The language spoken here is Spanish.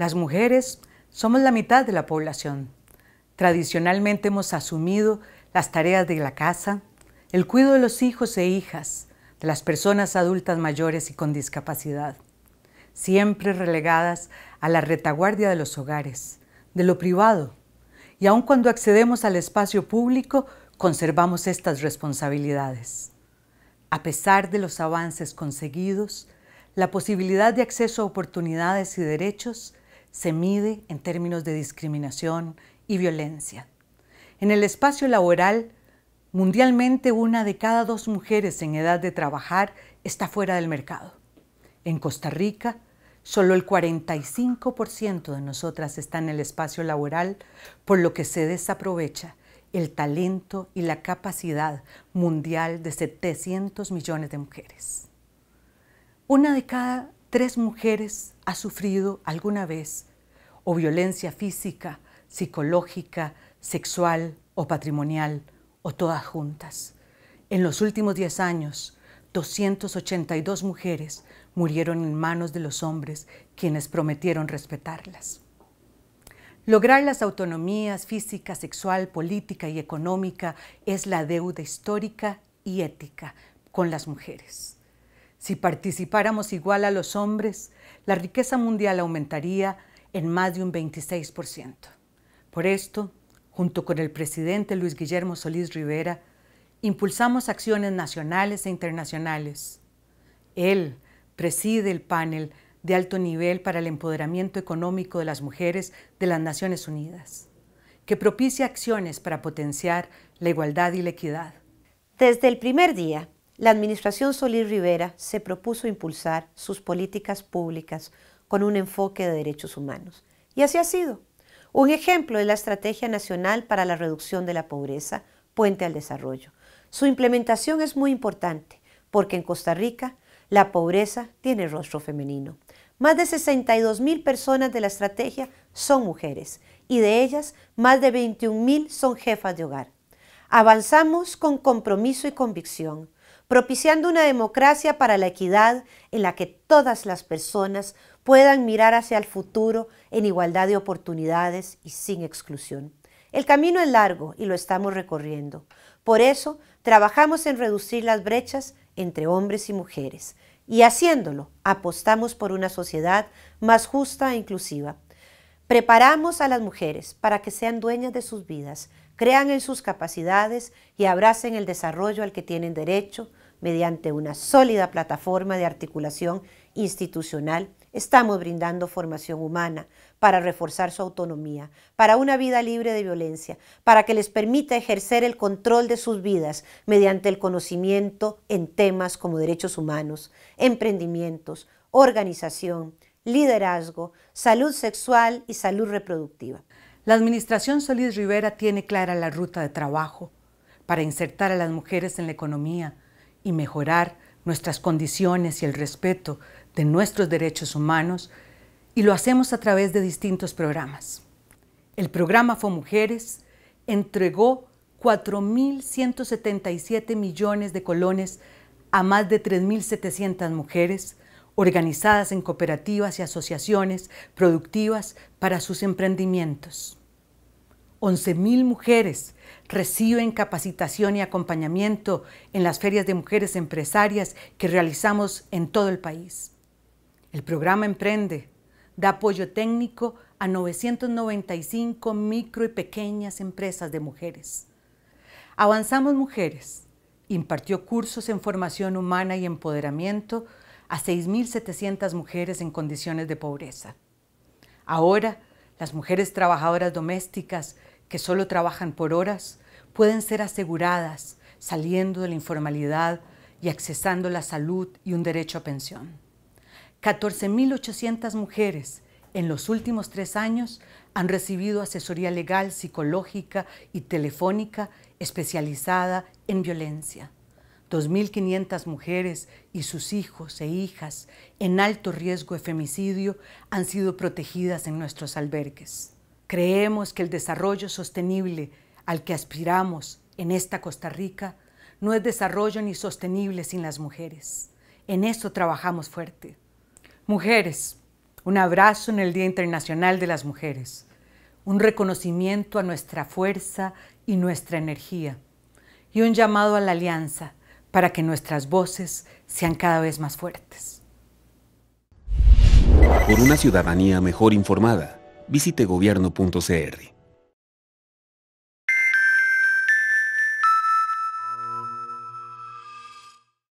Las mujeres somos la mitad de la población. Tradicionalmente hemos asumido las tareas de la casa, el cuidado de los hijos e hijas, de las personas adultas mayores y con discapacidad, siempre relegadas a la retaguardia de los hogares, de lo privado, y aun cuando accedemos al espacio público, conservamos estas responsabilidades. A pesar de los avances conseguidos, la posibilidad de acceso a oportunidades y derechos se mide en términos de discriminación y violencia. En el espacio laboral, mundialmente una de cada dos mujeres en edad de trabajar está fuera del mercado. En Costa Rica, solo el 45% de nosotras está en el espacio laboral, por lo que se desaprovecha el talento y la capacidad mundial de 700 millones de mujeres. Una de cada tres mujeres ha sufrido alguna vez o violencia física, psicológica, sexual o patrimonial, o todas juntas. En los últimos diez años, 282 mujeres murieron en manos de los hombres quienes prometieron respetarlas. Lograr las autonomías física, sexual, política y económica es la deuda histórica y ética con las mujeres. Si participáramos igual a los hombres, la riqueza mundial aumentaría en más de un 26%. Por esto, junto con el presidente Luis Guillermo Solís Rivera, impulsamos acciones nacionales e internacionales. Él preside el panel de alto nivel para el empoderamiento económico de las mujeres de las Naciones Unidas, que propicia acciones para potenciar la igualdad y la equidad. Desde el primer día, la Administración Solís Rivera se propuso impulsar sus políticas públicas con un enfoque de derechos humanos. Y así ha sido. Un ejemplo es la Estrategia Nacional para la Reducción de la Pobreza, Puente al Desarrollo. Su implementación es muy importante porque en Costa Rica la pobreza tiene rostro femenino. Más de 62.000 mil personas de la estrategia son mujeres y de ellas más de 21.000 son jefas de hogar. Avanzamos con compromiso y convicción propiciando una democracia para la equidad en la que todas las personas puedan mirar hacia el futuro en igualdad de oportunidades y sin exclusión. El camino es largo y lo estamos recorriendo. Por eso, trabajamos en reducir las brechas entre hombres y mujeres. Y haciéndolo, apostamos por una sociedad más justa e inclusiva. Preparamos a las mujeres para que sean dueñas de sus vidas, crean en sus capacidades y abracen el desarrollo al que tienen derecho, mediante una sólida plataforma de articulación institucional, estamos brindando formación humana para reforzar su autonomía, para una vida libre de violencia, para que les permita ejercer el control de sus vidas mediante el conocimiento en temas como derechos humanos, emprendimientos, organización, liderazgo, salud sexual y salud reproductiva. La Administración Solís Rivera tiene clara la ruta de trabajo para insertar a las mujeres en la economía, y mejorar nuestras condiciones y el respeto de nuestros derechos humanos y lo hacemos a través de distintos programas. El programa FOMUJERES entregó 4.177 millones de colones a más de 3.700 mujeres organizadas en cooperativas y asociaciones productivas para sus emprendimientos. 11.000 mujeres reciben capacitación y acompañamiento en las ferias de mujeres empresarias que realizamos en todo el país. El programa Emprende da apoyo técnico a 995 micro y pequeñas empresas de mujeres. Avanzamos Mujeres impartió cursos en formación humana y empoderamiento a 6.700 mujeres en condiciones de pobreza. Ahora, las mujeres trabajadoras domésticas que solo trabajan por horas pueden ser aseguradas saliendo de la informalidad y accesando la salud y un derecho a pensión. 14.800 mujeres en los últimos tres años han recibido asesoría legal, psicológica y telefónica especializada en violencia. 2.500 mujeres y sus hijos e hijas en alto riesgo de femicidio han sido protegidas en nuestros albergues. Creemos que el desarrollo sostenible al que aspiramos en esta Costa Rica no es desarrollo ni sostenible sin las mujeres. En eso trabajamos fuerte. Mujeres, un abrazo en el Día Internacional de las Mujeres, un reconocimiento a nuestra fuerza y nuestra energía, y un llamado a la alianza para que nuestras voces sean cada vez más fuertes. Por una ciudadanía mejor informada visite gobierno.cr.